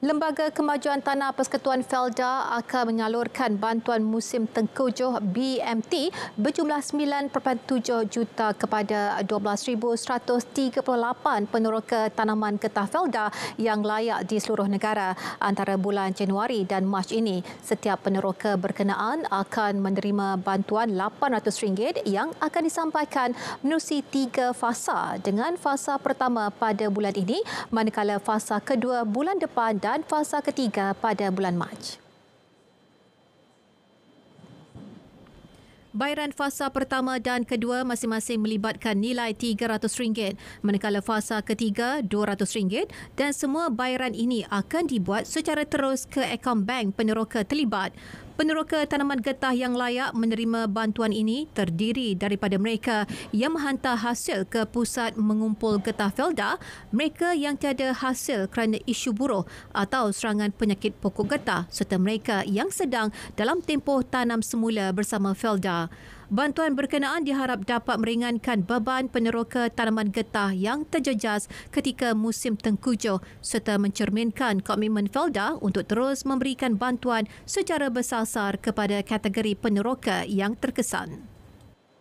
Lembaga Kemajuan Tanah Persekutuan Felda akan menyalurkan bantuan musim tengkujuh BMT berjumlah 9.7 juta kepada 12,138 peneroka tanaman getah Felda yang layak di seluruh negara antara bulan Januari dan Mac ini. Setiap peneroka berkenaan akan menerima bantuan RM800 yang akan disampaikan melalui tiga fasa dengan fasa pertama pada bulan ini manakala fasa kedua bulan depan dan dan fasa ketiga pada bulan Mac. Bayaran fasa pertama dan kedua masing-masing melibatkan nilai RM300 manakala fasa ketiga RM200 dan semua bayaran ini akan dibuat secara terus ke akaun bank peneroka terlibat. Peneroka tanaman getah yang layak menerima bantuan ini terdiri daripada mereka yang menghantar hasil ke pusat mengumpul getah Felda, mereka yang tiada hasil kerana isu buruh atau serangan penyakit pokok getah serta mereka yang sedang dalam tempoh tanam semula bersama Felda. Bantuan berkenaan diharap dapat meringankan beban peneroka tanaman getah yang terjejas ketika musim tengkujuh serta mencerminkan komitmen Felda untuk terus memberikan bantuan secara bersasar kepada kategori peneroka yang terkesan.